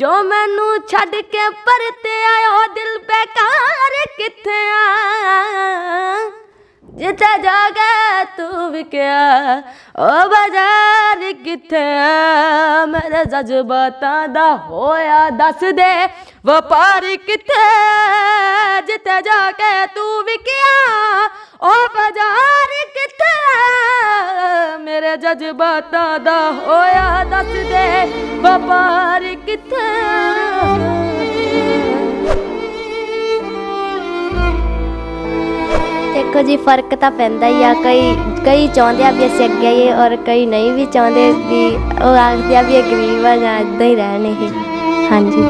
ਜੋ ਮੈਨੂੰ ਛੱਡ ਕੇ ਪਰਤੇ ਆਇਓ ਦਿਲ ਬੇਕਾਰ ਕਿੱਥੇ ਆ ਜਿੱਥੇ ਕੇ ਤੂੰ ਵਿਕਿਆ ਓ ਬਾਜ਼ਾਰ ਕਿੱਥੇ ਮੇਰੇ ਜਜ਼ਬਾਤਾਂ ਦਾ ਹੋਇਆ ਦੱਸ ਦੇ ਵਪਾਰ ਕਿੱਥੇ ਜਿੱਥੇ ਕੇ ਤੂੰ ਵਿਕਿਆ ਓ ਬਾਜ਼ਾਰ ਕਿੱਥੇ ਮੇਰੇ ਜਜ਼ਬਾਤਾਂ ਦਾ ਹੋਇਆ ਦੱਸ ਦੇ ਵਪਾਰ ਕਿੱਥੇ ਦੇਖੋ ਜੀ ਫਰਕ ਤਾਂ ਪੈਂਦਾ ਹੀ ਆ ਕਈ ਕਈ ਚਾਹੁੰਦੇ ਆ ਵੀ ਅਸੀਂ ਅੱਗੇ ਆਈਏ ਔਰ ਕਈ ਨਹੀਂ ਵੀ ਚਾਹੁੰਦੇ ਵੀ ਉਹ ਆਖਦੇ ਆ ਵੀ ਇਹ ਗਰੀਬ ਆ ਜਾਂ ਇਦਾਂ ਹੀ ਰਹਿਣ ਇਹ ਹਾਂਜੀ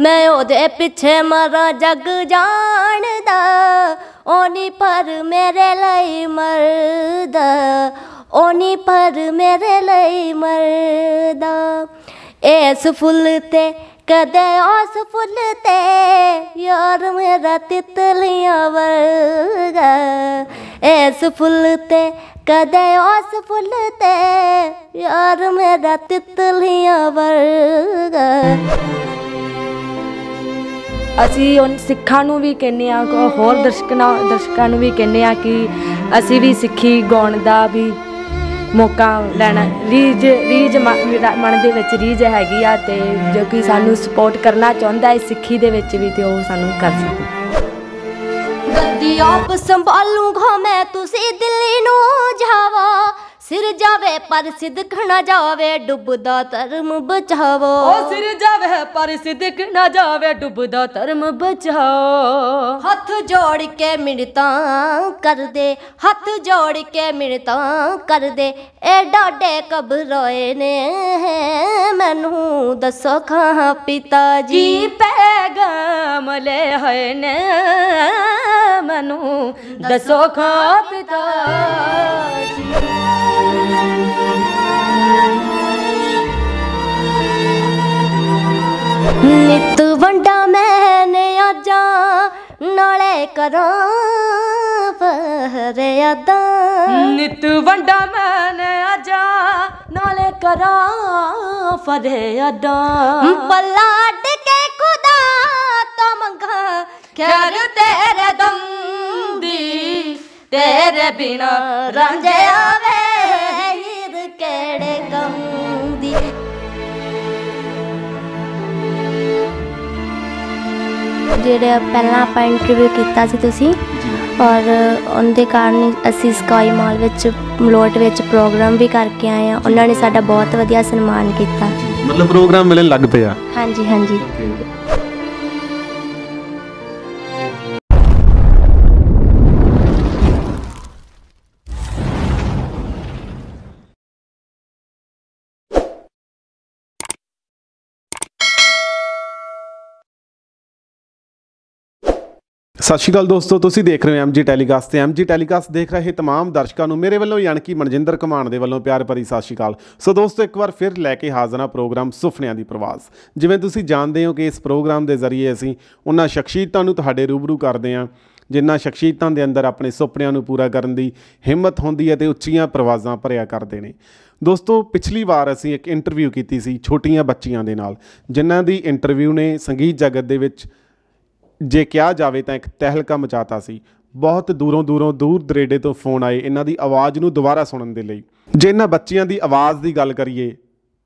ਮੈਂ ਉਹਦੇ ਪਿੱਛੇ ਮਰਾਂ ਜੱਗ ਜਾਣਦਾ ਓਨੀ ਪਰ ਮੇਰੇ ਲਈ ਮਰਦਾ ਓਨੀ ਪਰ ਮੇਰੇ ਲਈ ਮਰਦਾ ਐਸ ਫੁੱਲ ਤੇ ਕਦੇ ਉਸ ਫੁੱਲ ਤੇ ਯਾਰ ਮੇਰਾ ਤਿਤਲੀਆਂ ਵਰਗਾ ਇਸ ਫੁੱਲ ਤੇ ਕਦੇ ਉਸ ਫੁੱਲ ਤੇ ਯਾਰ ਮੇਰਾ ਤਿਤਲੀਆਂ ਵਰਗਾ ਅਸੀਂ ਉਹ ਸਿੱਖਾਂ ਨੂੰ ਵੀ ਕਹਿੰਨੇ ਆ ਹੋਰ ਦਰਸ਼ਕਾਂ ਦਰਸ਼ਕਾਂ ਨੂੰ ਵੀ ਕਹਿੰਨੇ ਆ ਕਿ ਅਸੀਂ ਵੀ ਸਿੱਖੀ ਗਾਉਣ ਦਾ ਵੀ ਮੌਕਾ ਲੈਣਾ ਰੀਜ ਰੀਜ ਮਨ ਦੇ ਵਿੱਚ ਰੀਜ ਹੈਗੀ ਆ ਤੇ ਜੋ ਕਿ ਸਾਨੂੰ ਸਪੋਰਟ ਕਰਨਾ ਚਾਹੁੰਦਾ ਹੈ ਸਿੱਖੀ ਦੇ ਵਿੱਚ ਵੀ ਤੇ ਉਹ ਸਾਨੂੰ ਕਰ ਸਕਦਾ ਗੱਦੀ ਆਪ ਸੰਭਾਲੂਗਾ ਮੈਂ ਤੁਸੀਂ ਦਿੱਲੀ ਨੂੰ ਜਾਵਾ ਸਿਰ ਜਾਵੇ ਪਰ ਸਿੱਧ ਨਾ ਜਾਵੇ ਡੁੱਬਦਾ ਧਰਮ ਬਚਾਵੋ ਓ ਸਿਰ ਜਾਵੇ ਪਰ ਸਿੱਧ ਨਾ ਜਾਵੇ ਡੁੱਬਦਾ ਧਰਮ ਬਚਾਓ ਹੱਥ ਜੋੜ ਕੇ ਮਿੰਤਾਂ ਕਰਦੇ ਹੱਥ ਜੋੜ ਕੇ ਮਿੰਤਾਂ ਕਰਦੇ ਐ ਡਾਡੇ ਰੋਏ ਨੇ ਮੈਨੂੰ ਦੱਸੋ ਖਾ ਪਿਤਾ ਜੀ ਪੈਗਾਮ ਲੈ ਹੋਏ ਨੇ ਮੈਨੂੰ ਦੱਸੋ ਖਾ ਪਿਤਾ ਜੀ ਨਿਤ ਵੰਡਾ ਮੈਂ ਅਜਾ ਨਾਲੇ ਕਰਾਂ ਫਰਿਆਦਾਂ ਨਿਤ ਵੰਡਾ ਮੈਂ ਅਜਾ ਨਾਲੇ ਕਰਾਂ ਫਰਿਆਦਾਂ ਪਲਾਟ ਕੇ ਖੁਦਾ ਤੋਂ ਮੰਗਾ ਖੈਰ ਤੇਰੇ ਦਮ ਦੀ ਤੇਰੇ ਬਿਨਾ ਰਾਂਝੇ ਆਵੇ ਹੀਰ ਕਿਹੜੇ ਕੰਮ ਦੀ ਜਿਹੜਾ ਪਹਿਲਾਂ ਆਪਾਂ ਇੰਟਰਵਿਊ ਕੀਤਾ ਸੀ ਤੁਸੀਂ ਔਰ ਉਹਦੇ ਕਾਰਨ ਅਸੀਂ ਸਕਾਈ ਮਾਲ ਵਿੱਚ ਮਲੋਟ ਵਿੱਚ ਪ੍ਰੋਗਰਾਮ ਵੀ ਕਰਕੇ ਆਏ ਆ ਉਹਨਾਂ ਨੇ ਸਾਡਾ ਬਹੁਤ ਵਧੀਆ ਸਨਮਾਨ ਕੀਤਾ ਮਤਲਬ ਪ੍ਰੋਗਰਾਮ ਮਿਲਣ ਲੱਗ ਪਿਆ ਹਾਂਜੀ ਹਾਂਜੀ ਸਤਿ ਸ਼੍ਰੀ ਅਕਾਲ ਦੋਸਤੋ ਤੁਸੀਂ ਦੇਖ ਰਹੇ ਹੋ ਐਮਜੀ ਟੈਲੀਕਾਸਟ ਤੇ ਐਮਜੀ ਟੈਲੀਕਾਸਟ ਦੇਖ ਰਹੇ तमाम ਦਰਸ਼ਕਾਂ ਨੂੰ ਮੇਰੇ ਵੱਲੋਂ ਯਾਨਕੀ ਮਨਜਿੰਦਰ ਕਮਾਨ ਦੇ ਵੱਲੋਂ ਪਿਆਰ ਭਰੀ ਸਤਿ ਸ਼੍ਰੀ ਅਕਾਲ ਸੋ ਦੋਸਤੋ ਇੱਕ ਵਾਰ ਫਿਰ ਲੈ ਕੇ ਹਾਜ਼ਰ ਹਾਂ ਪ੍ਰੋਗਰਾਮ ਸੁਪਨਿਆਂ ਦੀ ਪ੍ਰਵਾਸ ਜਿਵੇਂ ਤੁਸੀਂ ਜਾਣਦੇ ਹੋ ਕਿ ਇਸ ਪ੍ਰੋਗਰਾਮ ਦੇ ਜ਼ਰੀਏ ਅਸੀਂ ਉਹਨਾਂ ਸ਼ਖਸੀਅਤਾਂ ਨੂੰ ਤੁਹਾਡੇ ਰੂਬਰੂ ਕਰਦੇ ਹਾਂ ਜਿਨ੍ਹਾਂ ਸ਼ਖਸੀਅਤਾਂ ਦੇ ਅੰਦਰ ਆਪਣੇ ਸੁਪਨਿਆਂ ਨੂੰ ਪੂਰਾ ਕਰਨ ਦੀ ਹਿੰਮਤ ਹੁੰਦੀ ਹੈ ਤੇ ਉੱਚੀਆਂ ਪ੍ਰਵਾਜ਼ਾਂ ਭਰਿਆ ਕਰਦੇ ਨੇ ਦੋਸਤੋ ਪਿਛਲੀ ਵਾਰ ਅਸੀਂ ਇੱਕ ਇੰਟਰਵਿਊ ਕੀਤੀ ਸੀ ਛੋਟੀਆਂ ਬੱਚੀਆਂ ਦੇ ਨਾਲ ਜਿਨ੍ਹਾਂ ਦੀ ਇੰਟਰਵਿਊ ਨੇ ਸੰਗੀਤ ਜਗਤ ਦੇ ਵਿੱਚ ਜੇ ਕਿਹਾ ਜਾਵੇ ਤਾਂ ਇੱਕ ਤਹਿਲਕਾ ਮਚਾਤਾ ਸੀ ਬਹੁਤ ਦੂਰੋਂ ਦੂਰੋਂ ਦੂਰ ਦਰੇਡੇ ਤੋਂ ਫੋਨ ਆਏ ਇਹਨਾਂ ਦੀ ਆਵਾਜ਼ ਨੂੰ ਦੁਬਾਰਾ ਸੁਣਨ ਦੇ ਲਈ ਜੇ ਇਹਨਾਂ ਬੱਚਿਆਂ ਦੀ ਆਵਾਜ਼ ਦੀ ਗੱਲ ਕਰੀਏ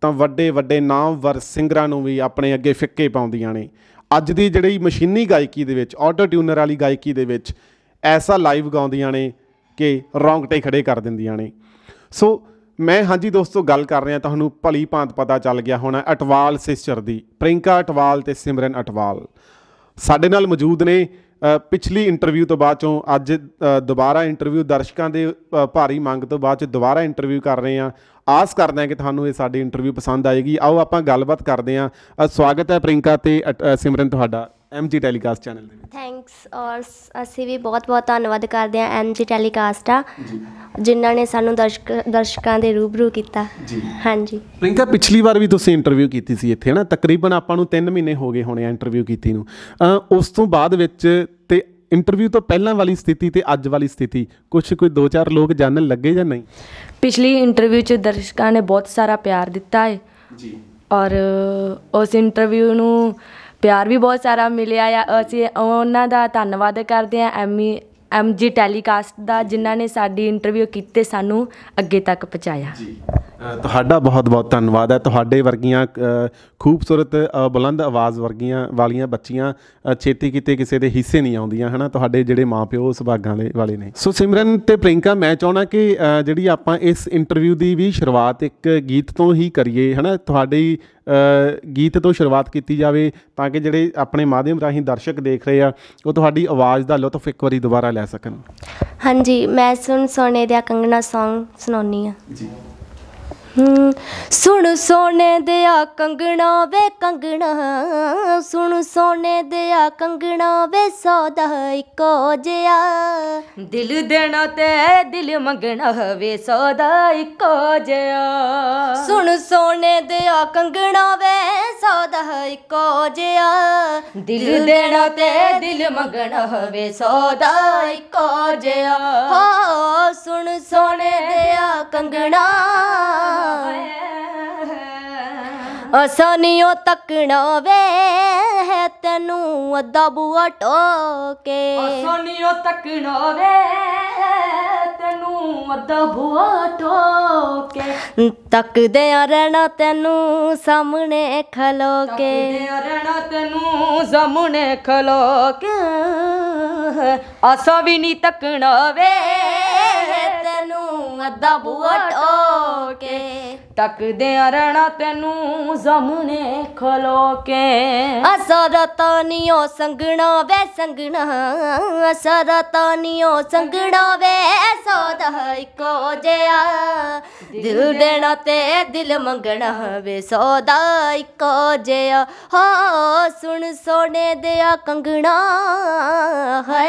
ਤਾਂ ਵੱਡੇ ਵੱਡੇ ਨਾਮਵਰ ਸਿੰਗਰਾਂ ਨੂੰ ਵੀ ਆਪਣੇ ਅੱਗੇ ਫਿੱਕੇ ਪਾਉਂਦੀਆਂ ਨੇ ਅੱਜ ਦੀ ਜਿਹੜੀ ਮਸ਼ੀਨੀ ਗਾਇਕੀ ਦੇ ਵਿੱਚ ਆਟੋ ਟਿਊਨਰ ਵਾਲੀ ਗਾਇਕੀ ਦੇ ਵਿੱਚ ਐਸਾ ਲਾਈਵ ਗਾਉਂਦੀਆਂ ਨੇ ਕਿ ਰੌਂਗਟੇ ਖੜੇ ਕਰ ਦਿੰਦੀਆਂ ਨੇ ਸੋ ਮੈਂ ਹਾਂਜੀ ਦੋਸਤੋ ਗੱਲ ਕਰ ਰਿਹਾ ਤੁਹਾਨੂੰ ਭਲੀ ਭਾਂਤ ਪਤਾ ਚੱਲ ਗਿਆ ਹੋਣਾ ਅਟਵਾਲ ਸਿਸਟਰ ਦੀ ਪ੍ਰਿੰਕਾ ਅਟਵਾਲ ਤੇ ਸਿਮਰਨ ਅਟਵਾਲ ਸਾਡੇ ਨਾਲ ਮੌਜੂਦ ਨੇ ਪਿਛਲੀ ਇੰਟਰਵਿਊ ਤੋਂ ਬਾਅਦ ਚੋਂ ਅੱਜ ਦੁਬਾਰਾ ਇੰਟਰਵਿਊ ਦਰਸ਼ਕਾਂ ਦੇ ਭਾਰੀ ਮੰਗ ਤੋਂ ਬਾਅਦ ਚ ਦੁਬਾਰਾ ਇੰਟਰਵਿਊ ਕਰ ਰਹੇ ਆ ਆਸ ਕਰਦੇ ਆ ਕਿ ਤੁਹਾਨੂੰ ਇਹ ਸਾਡੀ ਇੰਟਰਵਿਊ ਪਸੰਦ ਆਏਗੀ ਆਓ ਆਪਾਂ ਗੱਲਬਾਤ ਕਰਦੇ ਆ ਸਵਾਗਤ ਹੈ ਪ੍ਰਿੰਕਾ ਤੇ ਸਿਮਰਨ ਤੁਹਾਡਾ ਐਮਜੀ ਟੈਲੀਕਾਸਟ ਚੈਨਲ ਦੇ ਵਿੱਚ ਥੈਂਕਸ ਔਰ ਅਸੀਂ ਵੀ ਬਹੁਤ-ਬਹੁਤ ਧੰਨਵਾਦ ਕਰਦੇ ਹਾਂ ਐਮਜੀ ਟੈਲੀਕਾਸਟ ਆ ਜਿਨ੍ਹਾਂ ਨੇ ਸਾਨੂੰ ਦਰਸ਼ਕ ਦਰਸ਼ਕਾਂ ਦੇ ਰੂਬਰੂ ਕੀਤਾ ਜੀ ਹਾਂਜੀ ਪ੍ਰਿੰਕਾ ਪਿਛਲੀ ਵਾਰ ਵੀ ਤੁਸੀਂ ਇੰਟਰਵਿਊ ਕੀਤੀ ਸੀ ਇੱਥੇ ਹਨਾ ਤਕਰੀਬਨ ਆਪਾਂ ਨੂੰ 3 ਮਹੀਨੇ ਹੋ ਗਏ ਹੋਣੇ ਇੰਟਰਵਿਊ ਕੀਤੀ ਨੂੰ ਉਸ ਤੋਂ ਬਾਅਦ ਵਿੱਚ ਤੇ ਇੰਟਰਵਿਊ ਤੋਂ ਪਹਿਲਾਂ ਵਾਲੀ ਸਥਿਤੀ ਤੇ ਅੱਜ ਵਾਲੀ ਸਥਿਤੀ ਕੁਝ ਕੋਈ 2-4 ਲੋਕ ਜਾਣਨ ਲੱਗੇ ਜਾਂ ਨਹੀਂ ਪਿਛਲੀ ਇੰਟਰਵਿਊ 'ਚ ਦਰਸ਼ਕਾਂ ਨੇ ਬਹੁਤ ਸਾਰਾ ਪਿਆਰ ਦਿੱਤਾ ਹੈ ਜੀ ਔਰ ਉਸ ਇੰਟਰਵਿਊ ਨੂੰ ਪਿਆਰ ਵੀ ਬਹੁਤ ਸਾਰਾ ਮਿਲਿਆ ਆ ਅਸੀਂ ਉਹਨਾਂ ਦਾ ਧੰਨਵਾਦ ਕਰਦੇ ਆ ਐਮੀ ਐਮਜੀ ਟੈਲੀਕਾਸਟ ਦਾ ਜਿਨ੍ਹਾਂ ਨੇ ਸਾਡੀ ਇੰਟਰਵਿਊ ਕੀਤੇ ਸਾਨੂੰ ਅੱਗੇ ਤੱਕ ਪਹੁੰਚਾਇਆ ਜੀ ਤੁਹਾਡਾ ਬਹੁਤ-ਬਹੁਤ ਧੰਨਵਾਦ ਹੈ ਤੁਹਾਡੇ ਵਰਗੀਆਂ ਖੂਬਸੂਰਤ ਬੁਲੰਦ ਆਵਾਜ਼ ਵਰਗੀਆਂ ਵਾਲੀਆਂ ਬੱਚੀਆਂ ਛੇਤੀ ਕਿਤੇ ਕਿਸੇ ਦੇ ਹਿੱਸੇ ਨਹੀਂ ਆਉਂਦੀਆਂ ਹਨਾ ਤੁਹਾਡੇ ਜਿਹੜੇ ਮਾਪਿਓ ਸੁਭਾਗਾਂ ਦੇ ਵਾਲੇ ਨੇ ਸੋ ਸਿਮਰਨ ਤੇ ਪ੍ਰਿੰਕਾ ਮੈਂ ਚਾਹਣਾ ਕਿ ਜਿਹੜੀ ਆਪਾਂ ਇਸ ਇੰਟਰਵਿਊ ਦੀ ਵੀ ਸ਼ੁਰੂਆਤ ਇੱਕ ਗੀਤ ਤੋਂ ਹੀ ਕਰੀਏ ਹਨਾ ਤੁਹਾਡੀ ਗੀਤ ਤੋਂ ਸ਼ੁਰੂਆਤ ਕੀਤੀ ਜਾਵੇ ਤਾਂ ਕਿ ਜਿਹੜੇ ਆਪਣੇ ਮਾਧਿਅਮ ਰਾਹੀਂ ਦਰਸ਼ਕ ਦੇਖ ਰਹੇ ਆ ਉਹ ਤੁਹਾਡੀ ਆਵਾਜ਼ ਦਾ ਲੁਤਫ ਇੱਕ ਵਾਰੀ ਦੁਬਾਰਾ ਲੈ ਸਕਣ ਹਾਂਜੀ ਮੈਂ ਸੁਣ ਸੋਨੇ ਦੇ ਕੰਗਣਾ Song ਸੁਣਾਉਣੀ ਆ ਜੀ ਸੁਣ ਸੋਨੇ ਦੇ ਆ ਕੰਗਣਾ ਵੇ ਕੰਗਣਾ ਸੁਣ ਸੋਨੇ ਦੇ ਆ ਕੰਗਣਾ ਵੇ ਸੌਦਾ ਇੱਕੋ ਜਿਆ ਦਿਲ ਦੇਣਾ ਤੇ ਦਿਲ ਮੰਗਣਾ ਵੇ ਸੌਦਾ ਇੱਕੋ ਜਿਆ ਸੁਣ ਸੋਨੇ ਦੇ ਆ ਕੰਗਣਾ ਵੇ ਸੌਦਾ ਇੱਕੋ ਜਿਆ ਦਿਲ ਦੇਣਾ ਤੇ ਦਿਲ ਮੰਗਣਾ ਵੇ ਸੌਦਾ ਇੱਕੋ ਜਿਆ ਹੋ ਸੁਣ ਸੋਨੇ ਦੇ ਆ ਕੰਗਣਾ love. ਅਸਨਿਓ ਤੱਕਣਾ ਵੇ ਹੈ ਤੈਨੂੰ ਅੱਧਾ ਬੂਆ ਟੋਕੇ ਅਸਨਿਓ ਤੱਕਣਾ ਵੇ ਤੈਨੂੰ ਅੱਧਾ ਬੂਆ ਟੋਕੇ ਤੱਕਦੇ ਆ ਰਹਿਣਾ ਤੈਨੂੰ ਸਾਹਮਣੇ ਖਲੋ ਕੇ ਤੱਕਦੇ ਆ ਰਹਿਣਾ ਤੈਨੂੰ ਸਾਹਮਣੇ ਖਲੋ ਕੇ ਵੀ ਨਹੀਂ ਤੱਕਣਾ ਵੇ ਤੈਨੂੰ ਅੱਧਾ ਬੂਆ ਟੋਕੇ ਤੱਕਦੇ ਰਣਾ ਤੈਨੂੰ ਜ਼ਮਨੇ ਖਲੋ ਕੇ ਅਸਰਤਾ ਸੰਗਣਾ ਵੇ ਸੰਗਣਾ ਅਸਰਤਾ ਸੰਗਣਾ ਵੇ ਸੋਦਾ ਇਕੋ ਜਿਆ ਦਿਲ ਦੇਣਾ ਤੇ ਦਿਲ ਮੰਗਣਾ ਵੇ ਸੋਦਾ ਇਕੋ ਜਿਆ ਹੋ ਸੁਣ ਸੋਨੇ ਦਿਆ ਕੰਗਣਾ ਹੈ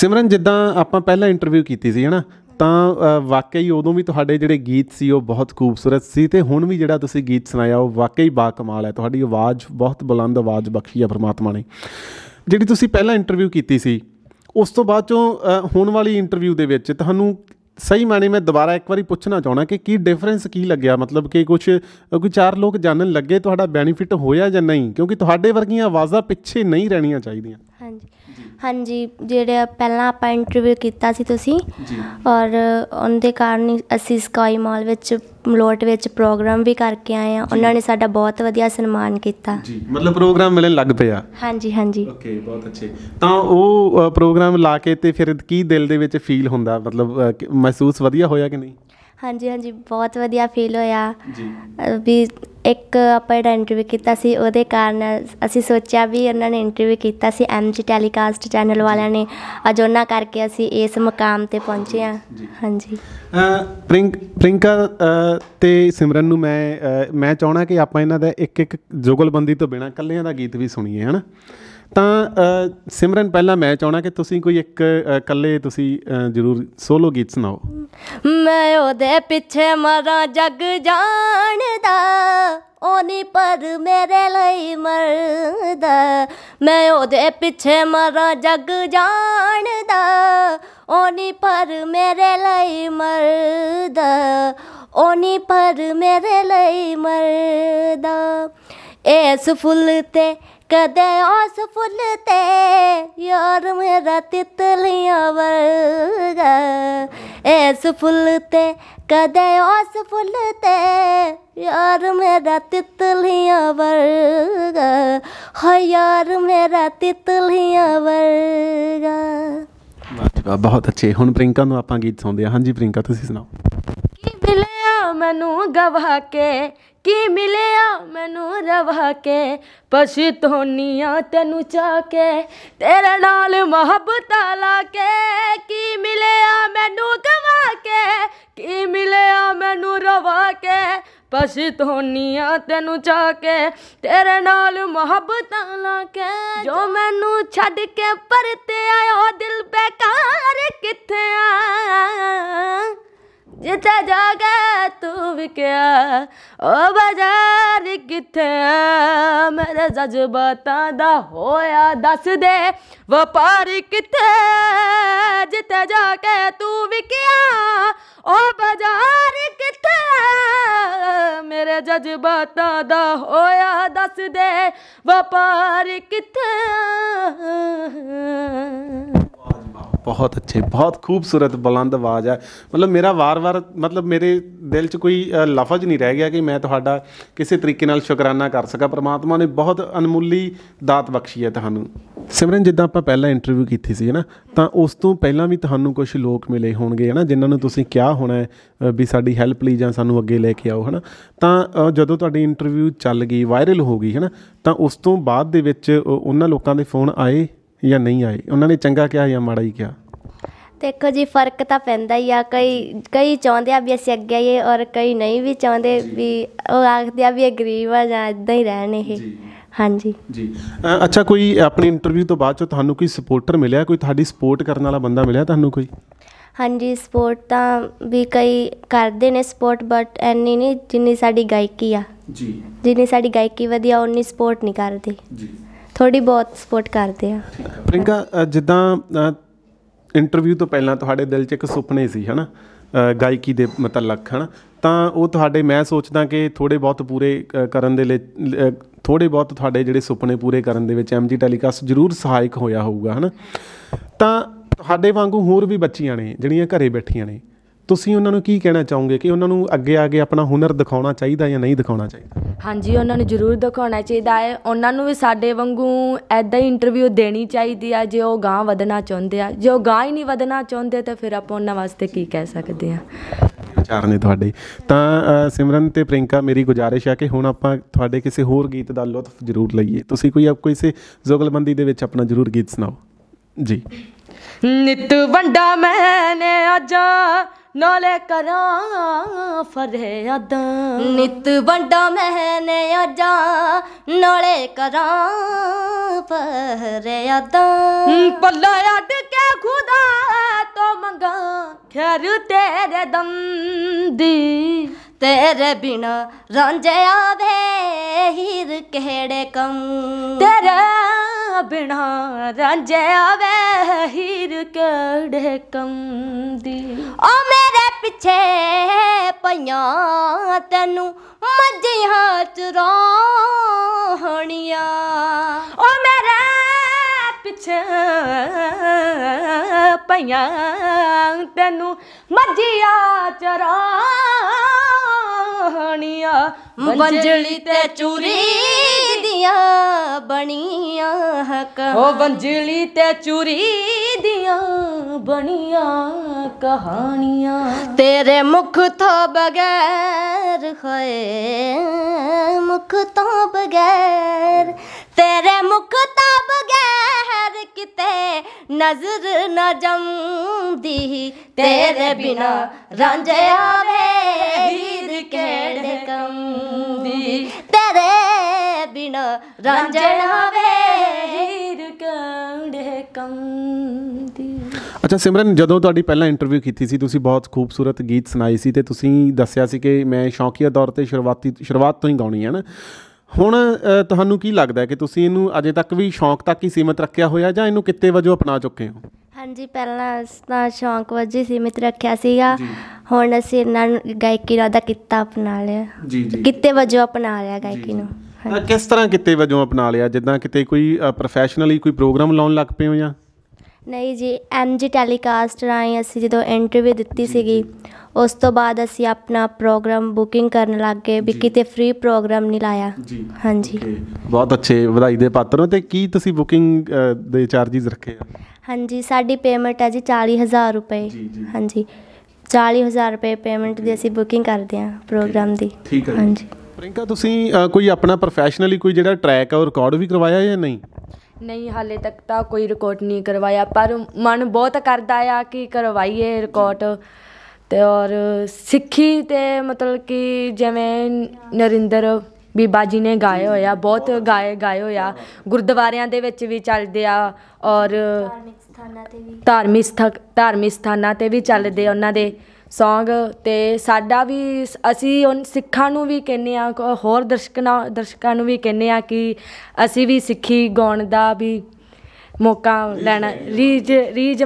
ਸਿਮਰਨ ਜਿੱਦਾਂ ਆਪਾਂ ਪਹਿਲਾਂ ਇੰਟਰਵਿਊ ਕੀਤੀ ਸੀ ਹਨਾ ਤਾਂ ਵਾਕਈ ਉਦੋਂ ਵੀ ਤੁਹਾਡੇ ਜਿਹੜੇ ਗੀਤ ਸੀ ਉਹ ਬਹੁਤ ਖੂਬਸੂਰਤ ਸੀ ਤੇ ਹੁਣ ਵੀ ਜਿਹੜਾ ਤੁਸੀਂ ਗੀਤ ਸੁਣਾਇਆ ਉਹ ਵਾਕਈ ਬਾ ਕਮਾਲ ਹੈ ਤੁਹਾਡੀ ਆਵਾਜ਼ ਬਹੁਤ ਬੁਲੰਦ ਆਵਾਜ਼ ਬਖਸ਼ੀ ਹੈ ਪ੍ਰਮਾਤਮਾ ਨੇ ਜਿਹੜੀ ਤੁਸੀਂ ਪਹਿਲਾਂ ਇੰਟਰਵਿਊ ਕੀਤੀ ਸੀ ਉਸ ਤੋਂ ਬਾਅਦ ਚੋਂ ਹੋਣ ਵਾਲੀ ਇੰਟਰਵਿਊ ਦੇ ਵਿੱਚ ਤੁਹਾਨੂੰ ਸਹੀ ਮਾਣੇ ਮੈਂ ਦੁਬਾਰਾ ਇੱਕ ਵਾਰੀ ਪੁੱਛਣਾ ਚਾਹਣਾ ਕਿ ਕੀ ਡਿਫਰੈਂਸ ਕੀ ਲੱਗਿਆ ਮਤਲਬ ਕਿ ਕੁਝ ਕੋਈ ਚਾਰ ਲੋਕ ਜਾਣਨ ਲੱਗੇ ਤੁਹਾਡਾ ਬੈਨੀਫਿਟ ਹੋਇਆ ਜਾਂ ਨਹੀਂ ਕਿਉਂਕਿ ਤੁਹਾਡੇ ਵਰਗੀਆਂ ਆਵਾਜ਼ਾਂ ਪਿੱਛੇ ਨਹੀਂ ਰਹਿਣੀਆਂ ਚਾਹੀਦੀਆਂ ਹਾਂਜੀ ਹਾਂਜੀ ਜਿਹੜਾ ਪਹਿਲਾਂ ਆਪਾਂ ਇੰਟਰਵਿਊ ਕੀਤਾ ਸੀ ਤੁਸੀਂ ਜੀ ਔਰ ਉਹਦੇ ਕਾਰਨ ਅਸੀਂ ਸਕਾਈ ਮਾਲ ਵਿੱਚ ਮਲੋਟ ਵਿੱਚ ਪ੍ਰੋਗਰਾਮ ਵੀ ਕਰਕੇ ਆਏ ਆ ਉਹਨਾਂ ਨੇ ਸਾਡਾ ਬਹੁਤ ਵਧੀਆ ਸਨਮਾਨ ਕੀਤਾ ਜੀ ਮਤਲਬ ਪ੍ਰੋਗਰਾਮ ਮਿਲਣ ਲੱਗ ਪਿਆ ਹਾਂਜੀ ਹਾਂਜੀ ਓਕੇ ਬਹੁਤ ਅੱਛੇ ਤਾਂ ਉਹ ਪ੍ਰੋਗਰਾਮ ਲਾ ਕੇ ਤੇ ਫਿਰ ਕੀ ਦਿਲ ਦੇ ਵਿੱਚ ਫੀਲ ਹੁੰਦਾ ਮਤਲਬ ਮਹਿਸੂਸ ਵਧੀਆ ਹੋਇਆ ਕਿ ਨਹੀਂ ਹਾਂਜੀ ਹਾਂਜੀ ਬਹੁਤ ਵਧੀਆ ਫੀਲ ਹੋਇਆ ਜੀ ਵੀ ਇੱਕ ਆਪਾਂ ਇੰਟਰਵਿਊ ਕੀਤਾ ਸੀ ਉਹਦੇ ਕਾਰਨ ਅਸੀਂ ਸੋਚਿਆ ਵੀ ਉਹਨਾਂ ਨੇ ਇੰਟਰਵਿਊ ਕੀਤਾ ਸੀ ਐਮਜੀ ਟੈਲੀਕਾਸਟ ਚੈਨਲ ਵਾਲਿਆਂ ਨੇ ਅਜੋਨਾ ਕਰਕੇ ਅਸੀਂ ਇਸ ਮੁਕਾਮ ਤੇ ਪਹੁੰਚੇ ਆ ਹਾਂਜੀ ਪ੍ਰਿੰਕ ਪ੍ਰਿੰਕਾ ਤੇ ਸਿਮਰਨ ਨੂੰ ਮੈਂ ਮੈਂ ਚਾਹਣਾ ਕਿ ਆਪਾਂ ਇਹਨਾਂ ਦਾ ਇੱਕ ਇੱਕ ਜੁਗਲਬੰਦੀ ਤੋਂ ਬਿਨਾ ਕੱਲਿਆਂ ਦਾ ਗੀਤ ਵੀ ਸੁਣੀਏ ਹਨਾ ਤਾਂ ਸਿਮਰਨ ਪਹਿਲਾ ਮੈਂ ਚਾਹਣਾ ਕਿ ਤੁਸੀਂ ਕੋਈ ਇੱਕ ਇਕੱਲੇ ਤੁਸੀਂ ਜ਼ਰੂਰ ਸੋਲੋ ਗੀਤ ਸੁਣਾਓ ਮੈਂ ਉਹਦੇ ਪਿੱਛੇ ਮਰਾਂ ਜੱਗ ਜਾਣਦਾ ਉਹਨੇ ਪਰ ਮੇਰੇ ਲਈ ਮਰਦਾ ਮੈਂ ਉਹਦੇ ਪਿੱਛੇ ਮਰਾਂ ਜੱਗ ਜਾਣਦਾ ਉਹਨੇ ਪਰ ਮੇਰੇ ਲਈ ਮਰਦਾ ਉਹਨੇ ਪਰ ਮੇਰੇ ਲਈ ਮਰਦਾ ਐਸ ਫੁੱਲ ਤੇ ਕਦੇ ਉਸ ਫੁੱਲ ਤੇ ਯਾਰ ਮੇਰਾ ਤਿਤਲੀਆਂ ਵਰਗਾ ਇਸ ਫੁੱਲ ਤੇ ਕਦੇ ਉਸ ਫੁੱਲ ਤੇ ਯਾਰ ਮੇਰਾ ਤਿਤਲੀਆਂ ਵਰਗਾ ਹੋ ਯਾਰ ਮੇਰਾ ਤਿਤਲੀਆਂ ਵਰਗਾ ਵਾਹ ਬਹੁਤ ਅੱਛੇ ਹੁਣ ਪ੍ਰਿੰਕਾ ਨੂੰ ਆਪਾਂ ਗੀਤ ਸੁਣਦੇ ਹਾਂ ਹਾਂਜੀ ਪ੍ਰਿੰਕਾ ਤੁਸੀਂ ਸੁਣਾਓ ਕੀ ਮਿਲਿਆ ਮੈਨੂੰ ਗਵਾ ਕੇ ਕੀ ਮਿਲਿਆ ਮੈਨੂੰ ਰਵਾ ਕੇ ਪਛਤੋਨੀਆਂ ਤੈਨੂੰ ਚਾ ਕੇ ਤੇਰੇ ਨਾਲ ਮੁਹੱਬਤਾਂ ਲਾ ਕੇ ਕੀ ਮਿਲਿਆ ਮੈਨੂੰ ਗਵਾ ਕੇ ਕੀ ਮਿਲਿਆ ਮੈਨੂੰ ਰਵਾ ਕੇ ਪਛਤੋਨੀਆਂ ਤੈਨੂੰ ਚਾ ਕੇ ਤੇਰੇ ਨਾਲ ਮੁਹੱਬਤਾਂ ਲਾ ਕੇ ਜੋ ਮੈਨੂੰ ਛੱਡ ਕੇ ਪਰਤੇ ਆਇਆ ਦਿਲ ਬੇਕਾਰ ਕਿੱਥੇ ਆ ਜਿੱਥੇ ਜਾਗਾ ਤੂੰ ਵਿਕਿਆ ਓ ਬਾਜ਼ਾਰ ਕਿੱਥੇ ਮੇਰੇ ਜਜ਼ਬਾਤਾਂ ਦਾ ਹੋਇਆ ਦੱਸ ਦੇ ਵਪਾਰ ਕਿੱਥੇ ਜਿੱਥੇ ਜਾਗਾ ਤੂੰ ਵਿਕਿਆ ਓ ਬਾਜ਼ਾਰ ਕਿੱਥੇ ਮੇਰੇ ਜਜ਼ਬਾਤਾਂ ਦਾ ਹੋਇਆ ਦੱਸ ਦੇ ਵਪਾਰ ਕਿੱਥੇ ਬਹੁਤ ਅੱਛੇ ਬਹੁਤ ਖੂਬਸੂਰਤ ਬੁਲੰਦ ਆਵਾਜ਼ ਹੈ ਮਤਲਬ ਮੇਰਾ ਵਾਰ-ਵਾਰ ਮਤਲਬ ਮੇਰੇ ਦਿਲ 'ਚ ਕੋਈ ਲਫ਼ਜ਼ ਨਹੀਂ ਰਹਿ ਗਿਆ ਕਿ ਮੈਂ ਤੁਹਾਡਾ ਕਿਸੇ ਤਰੀਕੇ ਨਾਲ ਸ਼ੁਕਰਾਨਾ ਕਰ ਸਕਾਂ ਪ੍ਰਮਾਤਮਾ ਨੇ ਬਹੁਤ ਅਨਮੁੱਲੀ ਦਾਤ ਬਖਸ਼ੀ ਹੈ ਤੁਹਾਨੂੰ ਸਿਮਰਨ ਜਿੱਦਾਂ ਆਪਾਂ ਪਹਿਲਾਂ ਇੰਟਰਵਿਊ ਕੀਤੀ ਸੀ ਨਾ ਤਾਂ ਉਸ ਤੋਂ ਪਹਿਲਾਂ ਵੀ ਤੁਹਾਨੂੰ ਕੁਝ ਲੋਕ ਮਿਲੇ ਹੋਣਗੇ ਹਨਾ ਜਿਨ੍ਹਾਂ ਨੂੰ ਤੁਸੀਂ ਕਿਹਾ ਹੋਣਾ ਵੀ ਸਾਡੀ ਹੈਲਪ ਲਈ ਜਾਂ ਸਾਨੂੰ ਅੱਗੇ ਲੈ ਕੇ ਆਓ ਹਨਾ ਤਾਂ ਜਦੋਂ ਤੁਹਾਡੀ ਇੰਟਰਵਿਊ ਚੱਲ ਗਈ ਵਾਇਰਲ ਹੋ ਗਈ ਹਨਾ ਤਾਂ ਉਸ ਤੋਂ ਬਾਅਦ ਦੇ ਵਿੱਚ ਉਹਨਾਂ ਲੋਕਾਂ ਦੇ ਫੋਨ ਆਏ ਜਾਂ ਨਹੀਂ ਆਏ ਉਹਨਾਂ ਨੇ ਚੰਗਾ ਕਿਹਾ ਜਾਂ ਮਾੜਾ ਹੀ ਕਿਹਾ ਦੇਖੋ ਜੀ ਫਰਕ ਤਾਂ ਪੈਂਦਾ ਹੀ ਆ ਕਈ ਕਈ ਚਾਹੁੰਦੇ ਆ ਵੀ ਅਸੀਂ ਅੱਗੇ ਆਈਏ ਔਰ ਕਈ ਨਹੀਂ ਵੀ ਚਾਹੁੰਦੇ ਵੀ ਉਹ ਆਖਦੇ ਆ ਵੀ ਇਹ ਗਰੀਬ ਆ ਜਾਂ ਇਦਾਂ ਹੀ ਰਹਿਣ ਇਹ ਹਾਂਜੀ ਜੀ ਅੱਛਾ ਕੋਈ ਆਪਣੀ ਇੰਟਰਵਿਊ ਤੋਂ ਬਾਅਦ ਚ ਤੁਹਾਨੂੰ ਕੋਈ ਸਪੋਰਟਰ ਮਿਲਿਆ ਕੋਈ ਤੁਹਾਡੀ ਸਪੋਰਟ ਕਰਨ ਵਾਲਾ ਬੰਦਾ ਮਿਲਿਆ ਤੁਹਾਨੂੰ ਕੋਈ ਹਾਂਜੀ ਸਪੋਰਟ ਤਾਂ ਵੀ ਕਈ ਕਰਦੇ ਨੇ ਸਪੋਰਟ ਬਟ ਐਨੀ ਨਹੀਂ ਜਿੰਨੀ ਸਾਡੀ ਗਾਇਕੀ ਆ ਜੀ ਜਿੰਨੀ ਸਾਡੀ ਗਾਇਕੀ ਵਧੀਆ ਉਨੀ ਸਪੋਰਟ ਨਹੀਂ ਕਰਦੇ ਜੀ ਥੋੜੀ ਬਹੁਤ ਸਪੋਰਟ ਕਰਦੇ ਆ ਪ੍ਰਿੰਕਾ ਜਿੱਦਾਂ ਇੰਟਰਵਿਊ ਤੋਂ ਪਹਿਲਾਂ ਤੁਹਾਡੇ ਦਿਲ 'ਚ ਇੱਕ ਸੁਪਨੇ ਸੀ ਹਨਾ ਗਾਇਕੀ ਦੇ ਮਤਲਬ ਹਨ ਤਾਂ ਉਹ ਤੁਹਾਡੇ ਮੈਂ ਸੋਚਦਾ ਕਿ ਥੋੜੇ ਬਹੁਤ ਪੂਰੇ ਕਰਨ ਦੇ ਲਈ ਥੋੜੇ ਬਹੁਤ ਤੁਹਾਡੇ ਜਿਹੜੇ ਸੁਪਨੇ ਪੂਰੇ ਕਰਨ ਦੇ ਵਿੱਚ ਐਮਜੀ ਟੈਲੀਕਾਸਟ ਜ਼ਰੂਰ ਸਹਾਇਕ ਹੋਇਆ ਹੋਊਗਾ ਹਨਾ ਤਾਂ ਤੁਹਾਡੇ ਵਾਂਗੂ ਹੋਰ ਵੀ ਬੱਚੀਆਂ ਨੇ ਜਿਹੜੀਆਂ ਘਰੇ ਬੈਠੀਆਂ ਨੇ ਤੁਸੀਂ ਉਹਨਾਂ ਨੂੰ ਕੀ ਕਹਿਣਾ ਚਾਹੋਗੇ ਕਿ ਉਹਨਾਂ ਨੂੰ ਅੱਗੇ ਆ ਕੇ ਆਪਣਾ ਹੁਨਰ ਦਿਖਾਉਣਾ ਚਾਹੀਦਾ ਜਾਂ ਨਹੀਂ ਦਿਖਾਉਣਾ ਚਾਹੀਦਾ ਹਾਂਜੀ ਉਹਨਾਂ ਨੂੰ ਜ਼ਰੂਰ ਦਿਖਾਉਣਾ ਚਾਹੀਦਾ ਹੈ ਉਹਨਾਂ ਨੂੰ ਵੀ ਸਾਡੇ ਵਾਂਗੂ ਐਦਾਂ ਹੀ ਇੰਟਰਵਿਊ ਦੇਣੀ ਚਾਹੀਦੀ ਆ ਜੇ ਉਹ ਗਾਂ ਵਧਣਾ ਚਾਹੁੰਦੇ ਆ ਜੇ ਉਹ ਗਾਂ ਹੀ ਨਹੀਂ ਵਧਣਾ ਚਾਹੁੰਦੇ ਤਾਂ ਫਿਰ ਆਪਾਂ ਉਹਨਾਂ ਵਾਸਤੇ ਕੀ ਕਹਿ ਸਕਦੇ ਆ ਵਿਚਾਰ ਨੇ ਤੁਹਾਡੇ ਤਾਂ ਸਿਮਰਨ ਤੇ ਪ੍ਰਿੰਕਾ ਮੇਰੀ ਗੁਜਾਰਿਸ਼ ਆ ਕਿ ਹੁਣ ਆਪਾਂ ਤੁਹਾਡੇ ਕਿਸੇ ਹੋਰ ਗੀਤ ਦਾ ਲੁਤਫ ਜ਼ਰੂਰ ਲਈਏ ਤੁਸੀਂ ਕੋਈ ਆਪ ਕੋਈ ਸੇ ਜ਼ੋਗਲਬੰਦੀ ਦੇ ਵਿੱਚ ਆਪਣਾ ਜ਼ਰੂਰ ਗੀਤ ਸੁਣਾਓ ਜੀ ਨਿਤ ਵੰਡਾ ਮੈਂ ਨੇ ਆਜਾ ਨਾਲੇ ਕਰਾਂ ਫਰਿਆਦਾਂ ਨਿਤ ਵੰਡਾ ਮੈਂ ਨੇ ਜਾ ਨਾਲੇ ਕਰਾਂ ਫਰਿਆਦਾਂ ਪੱਲਾ ਅੱਡ ਕੇ ਖੁਦਾ ਤੋਂ ਮੰਗਾ ਖੈਰ ਤੇਰੇ ਦੰਦੀ ਤੇਰੇ ਬਿਨਾ ਰਾਂਝੇ ਆਵੇ ਹੀਰ ਕਿਹੜੇ ਕੰਮ ਤੇਰਾ ਬਿਨਾ ਰਾਂਝੇ ਆਵੇ ਹੀਰ ਕਿਹੜੇ ਕੰਮ ਦੀ ਓ ਮੇਰੇ ਪਿੱਛੇ ਪਈਆਂ ਤੈਨੂੰ ਮੱਝਾਂ ਚਰਾਉਣੀਆਂ ਓ ਮੇਰੇ ਪਿੱਛੇ ਪਈਆਂ ਤੈਨੂੰ ਮੱਝੀਆਂ ਚਰਾਣੀਆਂ ਬੰਜਲੀ ਤੇ ਚੂਰੀ ਦੀਆਂ ਬਣੀਆਂ ਹਕ ਉਹ ਬੰਜਲੀ ਤੇ ਚੂਰੀ ਦੀਆਂ ਬਣੀਆਂ ਕਹਾਣੀਆਂ ਤੇਰੇ ਮੁਖ ਤੋਂ ਬਗੈਰ ਹੋਏ ਮੁਖ ਤੋਂ ਬਗੈਰ ਤੇਰੇ ਮੁਖ ਤੋਂ ਬਗੈਰ ਕਿਤੇ ਨਜ਼ਰ ਨਾ ਜੰਦੀ ਤੇਰੇ ਬਿਨਾ ਰਾਂਝੇ ਆਵੇ ਵੀਰ ਕਿਹੜੇ ਕੰਮ ਦੀ ਤੇਰੇ ਬਿਨਾ ਰਾਂਝੇ ਆਵੇ ਵੀਰ ਕਿਹੜੇ ਕੰਮ ਦੀ ਅੱਛਾ ਸਿਮਰਨ ਜਦੋਂ ਤੁਹਾਡੀ ਪਹਿਲਾਂ ਇੰਟਰਵਿਊ ਕੀਤੀ ਸੀ ਤੁਸੀਂ ਬਹੁਤ ਖੂਬਸੂਰਤ ਗੀਤ ਸੁਣਾਈ ਸੀ ਤੇ ਤੁਸੀਂ ਦੱਸਿਆ ਸੀ ਕਿ ਮੈਂ ਸ਼ੌਕੀਆ ਦੌਰ ਤੇ ਸ਼ੁਰੂਆਤੀ ਸ਼ੁਰੂਆਤ ਤੋਂ ਹੀ ਗਾਉਣੀ ਹੈ ਨਾ ਹੁਣ ਤੁਹਾਨੂੰ ਕੀ ਲੱਗਦਾ ਹੈ ਕਿ ਤੁਸੀਂ ਇਹਨੂੰ ਅਜੇ ਤੱਕ ਵੀ ਸ਼ੌਂਕ ਤੱਕ ਹੀ ਸੀਮਤ ਰੱਖਿਆ ਹੋਇਆ ਜਾਂ ਇਹਨੂੰ ਕਿਤੇ ਵਜੋਂ ਅਪਣਾ ਚੁੱਕੇ ਹੋ ਹਾਂਜੀ ਪਹਿਲਾਂ ਤਾਂ ਸ਼ੌਂਕ ਵਜੇ ਸੀਮਿਤ ਰੱਖਿਆ ਸੀਗਾ ਹੁਣ ਅਸੀਂ ਇਹਨਾਂ ਗਾਇਕੀ ਦਾ ਕਿੱਤਾ ਅਪਣਾ ਲਿਆ ਜੀ ਜੀ ਕਿਤੇ ਵਜੋਂ ਅਪਣਾ ਲਿਆ ਗਾਇਕੀ ਨੂੰ ਕਿਸ ਤਰ੍ਹਾਂ ਕਿਤੇ ਵਜੋਂ ਅਪਣਾ ਲਿਆ ਜਿੱਦਾਂ ਕਿਤੇ ਕੋਈ ਪ੍ਰੋਫੈਸ਼ਨਲੀ ਕੋਈ ਪ੍ਰੋਗਰਾਮ ਲਾਉਣ ਲੱਗ ਪਏ ਹੋ ਜਾਂ ਨਹੀਂ ਜੀ ਐਮਜੀ ਟੈਲੀਕਾਸਟ ਰਾਹੀਂ ਅਸੀਂ ਜਦੋਂ ਇੰਟਰਵਿਊ ਦਿੱਤੀ ਸੀਗੀ ਉਸ ਤੋਂ ਬਾਅਦ ਅਸੀਂ ਆਪਣਾ ਪ੍ਰੋਗਰਾਮ ਬੁਕਿੰਗ ਕਰਨ ਲੱਗ ਗਏ ਵੀ ਕਿਤੇ ਫ੍ਰੀ ਪ੍ਰੋਗਰਾਮ ਨਹੀਂ ਲਾਇਆ ਜੀ ਹਾਂਜੀ ਬਹੁਤ ਅੱਛੇ ਵਧਾਈ ਦੇ ਪਾਤਰ ਹੋ ਤੇ ਕੀ ਤੁਸੀਂ ਬੁਕਿੰਗ ਦੇ ਚਾਰਜਸ ਰੱਖੇ ਆ ਹਾਂਜੀ ਸਾਡੀ ਪੇਮੈਂਟ ਹੈ ਜੀ 40000 ਰੁਪਏ ਹਾਂਜੀ 40000 ਰੁਪਏ ਪੇਮੈਂਟ ਦੀ ਅਸੀਂ ਬੁਕਿੰਗ ਕਰਦੇ ਹਾਂ ਪ੍ਰੋਗਰਾਮ ਦੀ ਠੀਕ ਹੈ ਹਾਂਜੀ ਪ੍ਰਿੰਕਾ ਤੁਸੀਂ ਕੋਈ ਆਪਣਾ ਪ੍ਰੋਫੈਸ਼ਨਲੀ ਕੋਈ ਜਿਹੜਾ ਟਰੈਕ ਹੈ ਉਹ ਰਿਕਾਰਡ ਵੀ ਕਰਵਾਇਆ ਜਾਂ ਨਹੀਂ ਨਹੀਂ ਹਾਲੇ ਤੱਕ ਤਾਂ ਕੋਈ ਰਿਕਾਰਡ ਨਹੀਂ ਕਰਵਾਇਆ ਪਰ ਮਨ ਬਹੁਤ ਕਰਦਾ ਆ ਕਿ ਕਰਵਾਈਏ ਰਿਕਾਰਡ ਤੇ ਔਰ ਸਿੱਖੀ ਤੇ ਮਤਲਬ ਕਿ ਜਿਵੇਂ ਨਰਿੰਦਰ ਬੀਬਾ ਜੀ ਨੇ ਗਾਏ ਹੋਇਆ ਬਹੁਤ ਗਾਏ ਗਾਏ ਹੋਇਆ ਗੁਰਦੁਆਰਿਆਂ ਦੇ ਵਿੱਚ ਵੀ ਚੱਲਦੇ ਆ ਔਰ ਧਾਰਮਿਕ ਸਥਾਨਾਂ ਤੇ ਵੀ ਧਾਰਮਿਕ ਸਥਾਨਾਂ ਤੇ ਵੀ ਚੱਲਦੇ ਉਹਨਾਂ ਦੇ ਸੌਂਗ ਤੇ ਸਾਡਾ ਵੀ ਅਸੀਂ ਉਹ ਸਿੱਖਾਂ ਨੂੰ ਵੀ ਕਹਿੰਨੇ ਆ ਹੋਰ ਦਰਸ਼ਕਾਂ ਦਰਸ਼ਕਾਂ ਨੂੰ ਵੀ ਕਹਿੰਨੇ ਆ ਕਿ ਅਸੀਂ ਵੀ ਸਿੱਖੀ ਗਾਉਣ ਦਾ ਵੀ ਮੌਕਾ ਲੈਣਾ ਰੀਜ ਰੀਜ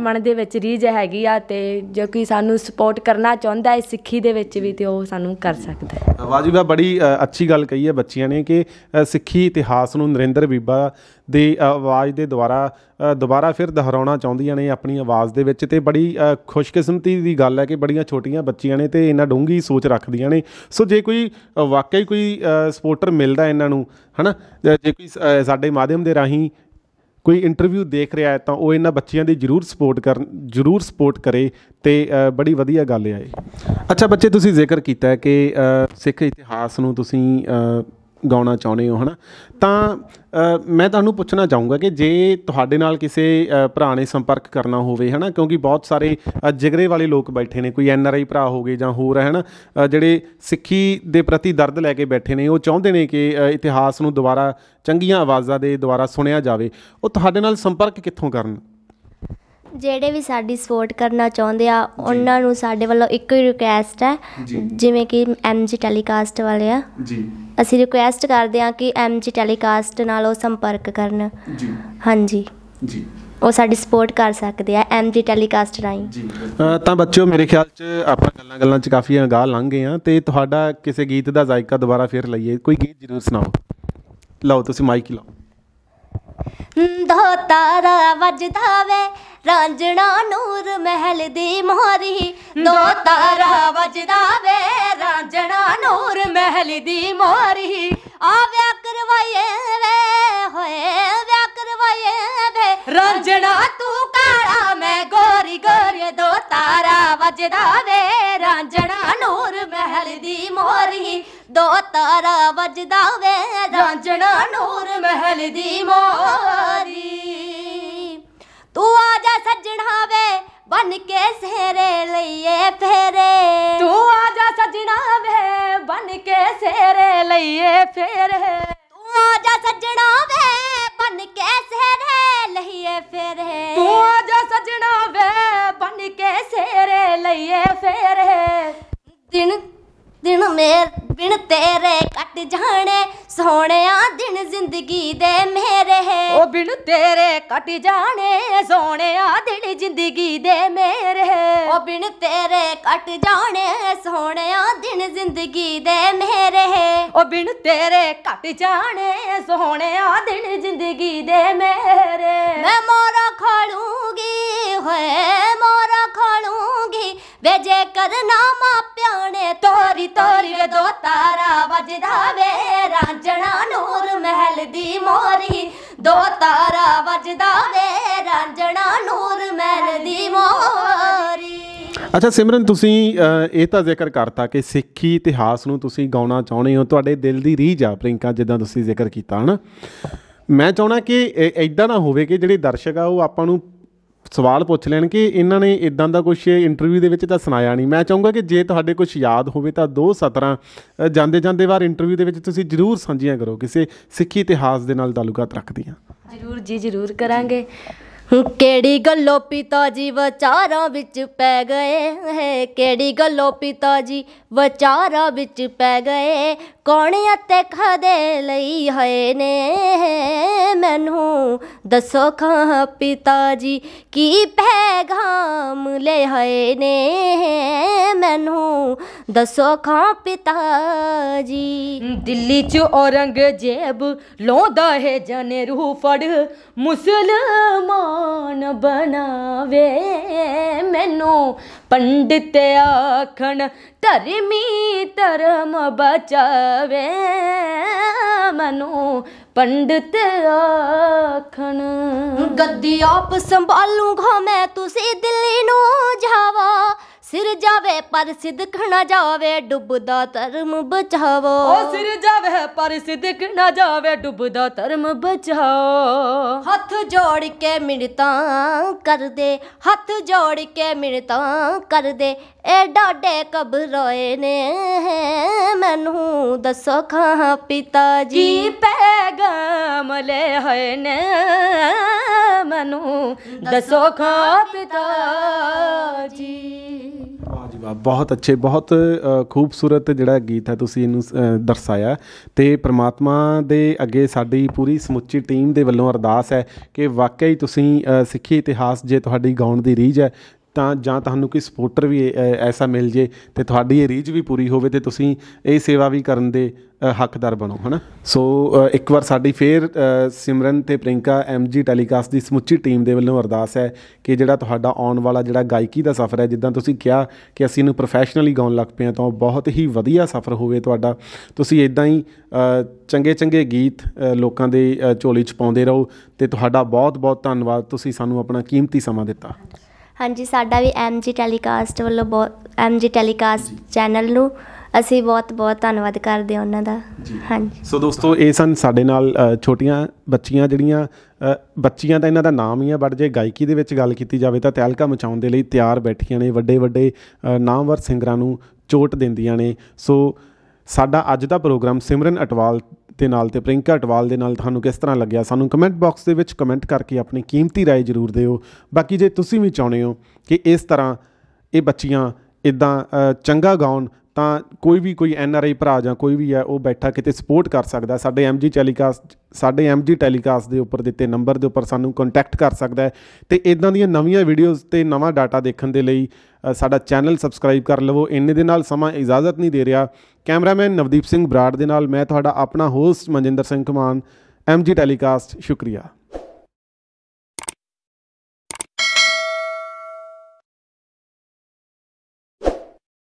ਮਨ ਦੇ ਵਿੱਚ ਰੀਜ ਹੈਗੀ ਆ ਤੇ ਜੋ ਕਿ ਸਾਨੂੰ ਸਪੋਰਟ ਕਰਨਾ ਚਾਹੁੰਦਾ ਹੈ ਸਿੱਖੀ ਦੇ ਵਿੱਚ ਵੀ ਤੇ ਉਹ ਸਾਨੂੰ ਕਰ ਸਕਦਾ ਹੈ ਵਾਜੀ ਬਾ ਬੜੀ ਅੱਛੀ ਗੱਲ ਕਹੀ ਹੈ ਬੱਚਿਆਂ ਨੇ ਕਿ ਸਿੱਖੀ ਇਤਿਹਾਸ ਨੂੰ ਨਰਿੰਦਰ ਬੀਬਾ ਦੀ ਆਵਾਜ਼ ਦੇ ਦੁਆਰਾ ਦੁਬਾਰਾ ਫਿਰ ਦੁਹਰਾਉਣਾ ਚਾਹੁੰਦੀਆਂ ਨੇ ਆਪਣੀ ਆਵਾਜ਼ ਦੇ ਵਿੱਚ ਤੇ ਬੜੀ ਖੁਸ਼ਕਿਸਮਤੀ ਦੀ ਗੱਲ ਹੈ ਕਿ ਬੜੀਆਂ ਛੋਟੀਆਂ ਬੱਚੀਆਂ ਨੇ ਤੇ ਇਹਨਾਂ ਡੂੰਗੀ ਸੋਚ ਰੱਖਦੀਆਂ ਨੇ ਸੋ ਜੇ ਕੋਈ ਵਾਕਈ ਕੋਈ ਸਪੋਰਟਰ ਮਿਲਦਾ ਇਹਨਾਂ ਨੂੰ ਹਨਾ ਜੇ ਕੋਈ ਸਾਡੇ ਮਾਧਿਅਮ ਦੇ ਰਾਹੀਂ ਕੋਈ ਇੰਟਰਵਿਊ ਦੇਖ ਰਿਹਾ ਹੈ ਤਾਂ ਉਹ ਇਹਨਾਂ ਬੱਚਿਆਂ ਦੀ ਜ਼ਰੂਰ ਸਪੋਰਟ ਕਰਨ ਜ਼ਰੂਰ ਸਪੋਰਟ ਕਰੇ ਤੇ ਬੜੀ ਵਧੀਆ ਗੱਲ ਹੈ ਇਹ ਅੱਛਾ ਬੱਚੇ ਤੁਸੀਂ ਜ਼ਿਕਰ ਕੀਤਾ ਹੈ ਕਿ ਸਿੱਖ ਇਤਿਹਾਸ ਨੂੰ ਤੁਸੀਂ ਗਾਉਣਾ ਚਾਹੁੰਦੇ ਹੋ ਹਨਾ ਤਾਂ ਮੈਂ ਤੁਹਾਨੂੰ ਪੁੱਛਣਾ ਚਾਹੂੰਗਾ ਕਿ ਜੇ ਤੁਹਾਡੇ ਨਾਲ ਕਿਸੇ ਭਰਾ ਨੇ ਸੰਪਰਕ ਕਰਨਾ ਹੋਵੇ ਹਨਾ ਕਿਉਂਕਿ ਬਹੁਤ ਸਾਰੇ ਜਿਗਰੇ ਵਾਲੇ ਲੋਕ ਬੈਠੇ ਨੇ ਕੋਈ ਐਨ ਆਰ ਆਈ ਭਰਾ ਹੋਗੇ ਜਾਂ ਹੋਰ ਹਨਾ ਜਿਹੜੇ ਸਿੱਖੀ ਦੇ ਪ੍ਰਤੀ ਦਰਦ ਲੈ ਕੇ ਬੈਠੇ ਨੇ ਉਹ ਚਾਹੁੰਦੇ ਨੇ ਕਿ ਇਤਿਹਾਸ ਨੂੰ ਦੁਬਾਰਾ ਚੰਗੀਆਂ ਆਵਾਜ਼ਾਂ ਦੇ ਦੁਆਰਾ ਸੁਣਿਆ ਜਾਵੇ ਉਹ ਤੁਹਾਡੇ ਨਾਲ ਸੰਪਰਕ ਕਿੱਥੋਂ ਕਰਨ ਜਿਹੜੇ ਵੀ ਸਾਡੀ ਸਪੋਰਟ ਕਰਨਾ ਚਾਹੁੰਦੇ ਆ ਉਹਨਾਂ ਨੂੰ ਸਾਡੇ ਵੱਲੋਂ ਇੱਕ ਹੀ ਰਿਕੁਐਸਟ ਹੈ ਜਿਵੇਂ ਕਿ ਐਮਜੀ ਟੈਲੀਕਾਸਟ ਵਾਲੇ ਆ ਜੀ ਅਸੀਂ ਰਿਕੁਐਸਟ ਕਰਦੇ ਆ ਕਿ ਐਮਜੀ ਟੈਲੀਕਾਸਟ ਨਾਲ ਉਹ ਸੰਪਰਕ ਕਰਨ ਜੀ ਹਾਂਜੀ ਜੀ ਉਹ ਸਾਡੀ ਸਪੋਰਟ ਕਰ ਸਕਦੇ ਆ ਐਮਜੀ ਟੈਲੀਕਾਸਟ ਰਾਹੀਂ ਜੀ ਤਾਂ ਬੱਚਿਓ ਮੇਰੇ ਖਿਆਲ 'ਚ ਆਪਾਂ ਗੱਲਾਂ ਗੱਲਾਂ 'ਚ ਕਾਫੀ ਅਗਾਹ ਲੰਘ ਗਏ ਆ ਤੇ ਤੁਹਾਡਾ ਕਿਸੇ ਗੀਤ ਦਾ ਜ਼ਾਇਕਾ ਦੁਬਾਰਾ ਫੇਰ ਲਈਏ ਕੋਈ ਗੀਤ ਜ਼ਰੂਰ ਸੁਣਾਓ ਲਓ ਤੁਸੀਂ ਮਾਈਕ ਲਾਓ ਦੋ ਤਾਰਾ ਵੱਜਦਾ ਵੇ ਰਾਂਝਣਾ ਨੂਰ ਮਹਿਲ ਦੀ ਮੋਹਰੀ ਦੋ ਤਾਰਾ ਵੱਜਦਾ ਵੇ ਰਾਂਝਣਾ ਨੂਰ ਮਹਿਲ ਦੀ ਮੋਹਰੀ ਆ ਵਿਆਹ ਕਰਵਾਏ ਵੇ ਹੋਏ ਵਿਆਹ ਕਰਵਾਏ ਵੇ ਰਾਂਝਣਾ ਤੂੰ ਕਾਲਾ ਮੈਂ ਗੋਰੀ ਗੋਰੀ ਦੋ ਤਾਰਾ ਵੱਜਦਾ ਵੇ ਰਾਂਝਣਾ ਨੂਰ ਮਹਿਲ ਦੀ ਮੋਹਰੀ ਦੋ ਤਾਰਾ ਵੱਜਦਾ ਵੇ ਰਾਂਝਣਾ ਨੂਰ ਮਹਿਲ ਦੀ ਮੋਹਰੀ ਤੂੰ ਆ ਜਾ ਸੱਜਣਾ ਵੇ ਬਨ ਕੇ ਸੇਰੇ ਲਈਏ ਫੇਰੇ ਤੂੰ ਆ ਜਾ ਸੱਜਣਾ ਵੇ ਬਨ ਕੇ ਸੇਰੇ ਲਈਏ ਫੇਰੇ ਤੂੰ ਆ ਜਾ ਸੱਜਣਾ ਵੇ ਬਨ ਕੇ ਸੇਰੇ ਲਈਏ ਫੇਰੇ ਤੂੰ ਆ ਜਾ ਸੱਜਣਾ ਵੇ ਬਨ ਕੇ ਸੇਰੇ ਲਈਏ ਫੇਰੇ ਦਿਨ ਦਿਨ ਮੇਰ ਬਿਨ ਤੇਰੇ ਕੱਟ ਜਾਣੇ ਸੋਹਣਿਆ ਦਿਨ ਜ਼ਿੰਦਗੀ ਦੇ ਮੇਰੇ ਉਹ ਬਿਨ ਤੇਰੇ ਕੱਟ ਜਾਣੇ ਸੋਹਣਿਆ ਦਿਨ ਜ਼ਿੰਦਗੀ ਦੇ ਮੇਰੇ ਉਹ ਬਿਨ ਤੇਰੇ ਕੱਟ ਜਾਣੇ ਸੋਹਣਿਆ ਦਿਨ ਜ਼ਿੰਦਗੀ ਦੇ ਮੇਰੇ ਉਹ ਬਿਨ ਤੇਰੇ ਕੱਟ ਜਾਣੇ ਸੋਹਣਿਆ ਦਿਨ ਜ਼ਿੰਦਗੀ ਦੇ ਮੇਰੇ ਮੈਂ ਮੋਰਾ ਖੜੂਗੀ ਹੋਏ ਮੋਰਾ ਵੇ ਜੇ ਕਰਨਾ ਮਾਪਿਆਂ ਨੇ ਤੋਰੀ ਤੋਰੀ ਵੇ ਦੋ ਤਾਰਾ ਵੱਜਦਾ ਵੇ ਰਾਂਝਣਾ ਨੂਰ ਮਹਿਲ ਦੀ ਮੋਰੀ ਦੋ ਤਾਰਾ ਵੱਜਦਾ ਵੇ ਰਾਂਝਣਾ ਨੂਰ ਮਹਿਲ ਦੀ ਮੋਰੀ ਅੱਛਾ ਸਿਮਰਨ ਤੁਸੀਂ ਇਹ ਤਾਂ ਜ਼ਿਕਰ ਕਰਤਾ ਕਿ ਸਿੱਖੀ ਇਤਿਹਾਸ ਨੂੰ ਤੁਸੀਂ ਗਾਉਣਾ ਚਾਹੁੰਦੇ ਹੋ ਤੁਹਾਡੇ ਦਿਲ ਦੀ ਰੀਝ ਆ ਪ੍ਰਿੰਕਾ ਜਿੱਦਾਂ ਤੁਸੀਂ ਜ਼ਿਕਰ ਕੀਤਾ ਹਨ ਮੈਂ ਚਾਹਣਾ ਕਿ ਐਦਾਂ ਨਾ ਹੋਵੇ ਕਿ ਜਿਹੜੇ ਦਰਸ਼ਕ ਆ ਉਹ ਆਪਾਂ ਨੂੰ ਸਵਾਲ ਪੁੱਛ ਲੈਣ ਕਿ ਇਹਨਾਂ ਨੇ ਇਦਾਂ ਦਾ ਕੁਝ ਇੰਟਰਵਿਊ ਦੇ ਵਿੱਚ ਤਾਂ ਸੁਣਾਇਆ ਨਹੀਂ ਮੈਂ ਚਾਹੁੰਗਾ ਕਿ ਜੇ ਤੁਹਾਡੇ ਕੁਝ ਯਾਦ ਹੋਵੇ ਤਾਂ ਦੋ ਜਾਂਦੇ ਜਾਂਦੇ ਵਾਰ ਇੰਟਰਵਿਊ ਦੇ ਵਿੱਚ ਤੁਸੀਂ ਜ਼ਰੂਰ ਸਾਂਝੀਆਂ ਕਰੋ ਕਿਸੇ ਸਿੱਖੀ ਇਤਿਹਾਸ ਦੇ ਨਾਲ ਤਾਲੁਕਾਤ ਰੱਖਦੀਆਂ ਜ਼ਰੂਰ ਜੀ ਜ਼ਰੂਰ ਕਰਾਂਗੇ ਕਿਹੜੀ ਗੱਲੋਂ ਪਿਤਾ ਜੀ ਵਿਚਾਰਾਂ ਵਿੱਚ ਪੈ ਗਏ ਹੈ ਕਿਹੜੀ ਗੱਲੋਂ ਪਿਤਾ ਜੀ ਵਿਚਾਰਾਂ ਵਿੱਚ ਪੈ ਗਏ ਕੌਣ ਅਤੇ ਖਦੇ ਲਈ ਹੋਏ ਨੇ ਮੈਨੂੰ ਦੱਸੋ ਖਾਂ ਪਿਤਾ ਜੀ ਕੀ ਪੈਗਾਮ ਲੈ ਹੋਏ ਨੇ ਮੈਨੂੰ ਦੱਸੋ ਖਾਂ ਪਿਤਾ ਜੀ ਦਿੱਲੀ ਚ ਔਰੰਗਜ਼ੇਬ ਲੋਂਦਾ ਹੈ ਜਨੇ ਰੂਹ ਫੜ ਮੁਸਲਮਾਨ ਕੌਣ ਬਣਾਵੇ ਮੈਨੂੰ ਪੰਡਿਤ ਆਖਣ ਧਰਮੀ ਧਰਮ ਬਚਾਵੇ ਮੈਨੂੰ ਪੰਡਿਤ ਆਖਣ ਗੱਦੀ ਆਪ ਸੰਭਾਲੂਗਾ ਮੈਂ ਤੁਸੀਂ ਦਿੱਲੀ ਨੂੰ ਜਾਵਾ ਸਿਰ ਜਾਵੇ ਪਰ ਸਿੱਧਖ ਨਾ ਜਾਵੇ ਡੁੱਬਦਾ ਧਰਮ ਬਚਾਵੋ ਓ ਸਿਰ ਜਾਵੇ ਪਰ ਸਿੱਧਖ ਨਾ ਜਾਵੇ ਡੁੱਬਦਾ ਧਰਮ ਬਚਾਓ ਹੱਥ ਜੋੜ ਕੇ ਮਿੰਤਾਂ ਕਰਦੇ ਹੱਥ ਜੋੜ ਕੇ ਮਿੰਤਾਂ ਕਰਦੇ ਐ ਡਾਡੇ ਰੋਏ ਨੇ ਮੈਨੂੰ ਦੱਸੋ ਖਾ ਪਿਤਾ ਜੀ ਪੈਗਾਮ ਲੈ ਹੋਏ ਨੇ ਮੈਨੂੰ ਦੱਸੋ ਖਾ ਪਿਤਾ ਜੀ ਬਹੁਤ ਅੱਛੇ ਬਹੁਤ ਖੂਬਸੂਰਤ ਜਿਹੜਾ ਗੀਤ ਹੈ ਤੁਸੀਂ ਇਹਨੂੰ ਦਰਸਾਇਆ ਤੇ ਪ੍ਰਮਾਤਮਾ ਦੇ ਅੱਗੇ ਸਾਡੀ ਪੂਰੀ ਸਮੁੱਚੀ ਟੀਮ ਦੇ ਵੱਲੋਂ ਅਰਦਾਸ ਹੈ ਕਿ ਵਾਕਈ ਤੁਸੀਂ ਸਿੱਖੀ ਇਤਿਹਾਸ ਜੇ ਤੁਹਾਡੀ ਗਾਉਣ ਦੀ ਰੀਝ ਹੈ ਤਾਂ ਜਾਂ ਤੁਹਾਨੂੰ ਕੋਈ ਸਪੋਰਟਰ ਵੀ ਐਸਾ ਮਿਲ ਜੇ ਤੇ ਤੁਹਾਡੀ ਇਹ ਰੀਜ ਵੀ ਪੂਰੀ ਹੋਵੇ ਤੇ ਤੁਸੀਂ ਇਹ ਸੇਵਾ ਵੀ ਕਰਨ ਦੇ ਹੱਕਦਾਰ ਬਣੋ ਹਨਾ ਸੋ ਇੱਕ ਵਾਰ ਸਾਡੀ ਫੇਰ ਸਿਮਰਨ ਤੇ ਪ੍ਰਿੰਕਾ ਐਮਜੀ ਟੈਲੀਕਾਸਟ ਦੀ ਸਮੁੱਚੀ ਟੀਮ ਦੇ ਵੱਲੋਂ ਅਰਦਾਸ ਹੈ ਕਿ ਜਿਹੜਾ ਤੁਹਾਡਾ ਆਉਣ ਵਾਲਾ ਜਿਹੜਾ ਗਾਇਕੀ ਦਾ ਸਫ਼ਰ ਹੈ ਜਿੱਦਾਂ ਤੁਸੀਂ ਕਿਹਾ ਕਿ ਅਸੀਂ ਇਹਨੂੰ ਪ੍ਰੋਫੈਸ਼ਨਲੀ ਗਾਉਣ ਲੱਗ ਪਏ ਤਾਂ ਬਹੁਤ ਹੀ ਵਧੀਆ ਸਫ਼ਰ ਹੋਵੇ ਤੁਹਾਡਾ ਤੁਸੀਂ ਇਦਾਂ ਹੀ ਚੰਗੇ ਚੰਗੇ ਗੀਤ ਲੋਕਾਂ ਦੇ ਝੋਲੀ 'ਚ ਪਾਉਂਦੇ ਰਹੋ ਤੇ ਤੁਹਾਡਾ ਬਹੁਤ ਬਹੁਤ ਧੰਨਵਾਦ ਤੁਸੀਂ ਸਾਨੂੰ ਆਪਣਾ ਕੀਮਤੀ ਸਮਾਂ ਦਿੱਤਾ ਹਾਂਜੀ ਸਾਡਾ ਵੀ ਐਮਜੀ ਟੈਲੀਕਾਸਟ ਵੱਲੋਂ ਬਹੁਤ ਐਮਜੀ ਟੈਲੀਕਾਸਟ ਚੈਨਲ ਨੂੰ ਅਸੀਂ ਬਹੁਤ ਬਹੁਤ ਧੰਨਵਾਦ ਕਰਦੇ ਹਾਂ ਉਹਨਾਂ ਦਾ ਹਾਂਜੀ ਸੋ ਦੋਸਤੋ ਇਹ ਸਨ ਸਾਡੇ ਨਾਲ ਛੋਟੀਆਂ ਬੱਚੀਆਂ ਜਿਹੜੀਆਂ ਬੱਚੀਆਂ ਦਾ ਇਹਨਾਂ ਦਾ ਨਾਮ ਹੀ ਆ ਬਟ ਜੇ ਗਾਇਕੀ ਦੇ ਵਿੱਚ ਗੱਲ ਕੀਤੀ ਜਾਵੇ ਤਾਂ ਤਿਆਲਕਾ ਮਚਾਉਣ ਦੇ ਲਈ ਤਿਆਰ ਬੈਠੀਆਂ ਨੇ ਵੱਡੇ ਵੱਡੇ ਨਾਮਵਰ ਸਿੰਗਰਾਂ ਨੂੰ ਚੋਟ ਦਿੰਦੀਆਂ ਨੇ ਸੋ ਸਾਡਾ ਅੱਜ ਦਾ ਪ੍ਰੋਗਰਾਮ ਸਿਮਰਨ ਅਟਵਾਲ ਦੇ ਨਾਲ ਤੇ ਪ੍ਰਿੰਕਾ ਟਵਾਲ ਦੇ ਨਾਲ ਤੁਹਾਨੂੰ ਕਿਸ ਤਰ੍ਹਾਂ ਲੱਗਿਆ ਸਾਨੂੰ ਕਮੈਂਟ ਬਾਕਸ ਦੇ ਵਿੱਚ ਕਮੈਂਟ ਕਰਕੇ ਆਪਣੀ ਕੀਮਤੀ رائے ਜ਼ਰੂਰ ਦਿਓ ਬਾਕੀ ਜੇ ਤੁਸੀਂ ਵੀ ਚਾਹੁੰਦੇ ਹੋ ਕਿ ਇਸ ਤਰ੍ਹਾਂ ਇਹ ਬੱਚੀਆਂ ਇਦਾਂ ਚੰਗਾ ਗਾਉਣ ਤਾਂ ਕੋਈ ਵੀ ਕੋਈ ਐਨ ਆਰ ਆਈ ਭਰਾ ਜਾਂ ਕੋਈ ਵੀ ਹੈ ਉਹ ਬੈਠਾ ਕਿਤੇ ਸਪੋਰਟ ਕਰ ਸਕਦਾ ਸਾਡੇ ਐਮ ਜੀ ਟੈਲੀਕਾਸਟ ਸਾਡੇ ਐਮ ਜੀ ਟੈਲੀਕਾਸਟ ਦੇ ਉੱਪਰ ਦਿੱਤੇ ਨੰਬਰ ਦੇ ਉੱਪਰ ਸਾਨੂੰ ਕੰਟੈਕਟ ਕਰ ਸਕਦਾ ਤੇ ਇਦਾਂ ਦੀਆਂ ਨਵੀਆਂ ਵੀਡੀਓਜ਼ ਤੇ ਨਵਾਂ ਡਾਟਾ ਦੇਖਣ ਦੇ ਲਈ ਸਾਡਾ ਚੈਨਲ ਸਬਸਕ੍ਰਾਈਬ ਕਰ ਲਵੋ ਇੰਨੇ ਦੇ ਨਾਲ ਸਮਾਂ ਇਜਾਜ਼ਤ ਨਹੀਂ ਦੇ ਰਿਹਾ ਕੈਮਰਾਮੈਨ ਨਵਦੀਪ ਸਿੰਘ ਬਰਾੜ ਦੇ ਨਾਲ ਮੈਂ ਤੁਹਾਡਾ ਆਪਣਾ ਹੋਸਟ ਮਨਜਿੰਦਰ ਸਿੰਘ ਕਮਾਨ ਐਮ ਜੀ ਟੈਲੀਕਾਸਟ ਸ਼ੁਕਰੀਆ